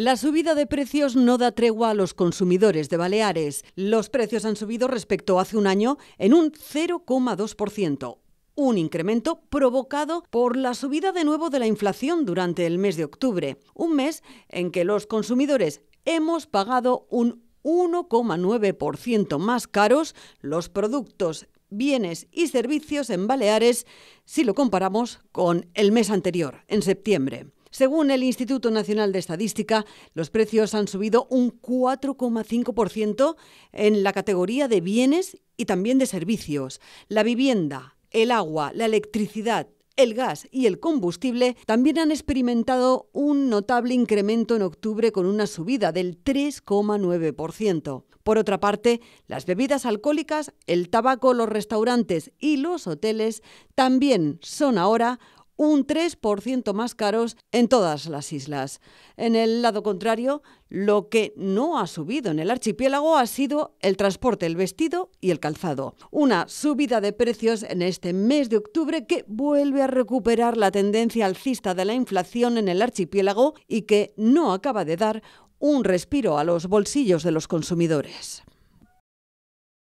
La subida de precios no da tregua a los consumidores de Baleares. Los precios han subido respecto a hace un año en un 0,2%. Un incremento provocado por la subida de nuevo de la inflación durante el mes de octubre, un mes en que los consumidores hemos pagado un 1,9% más caros los productos, bienes y servicios en Baleares si lo comparamos con el mes anterior, en septiembre. Según el Instituto Nacional de Estadística, los precios han subido un 4,5% en la categoría de bienes y también de servicios. La vivienda, el agua, la electricidad, el gas y el combustible también han experimentado un notable incremento en octubre con una subida del 3,9%. Por otra parte, las bebidas alcohólicas, el tabaco, los restaurantes y los hoteles también son ahora un 3% más caros en todas las islas. En el lado contrario, lo que no ha subido en el archipiélago ha sido el transporte, el vestido y el calzado. Una subida de precios en este mes de octubre que vuelve a recuperar la tendencia alcista de la inflación en el archipiélago y que no acaba de dar un respiro a los bolsillos de los consumidores.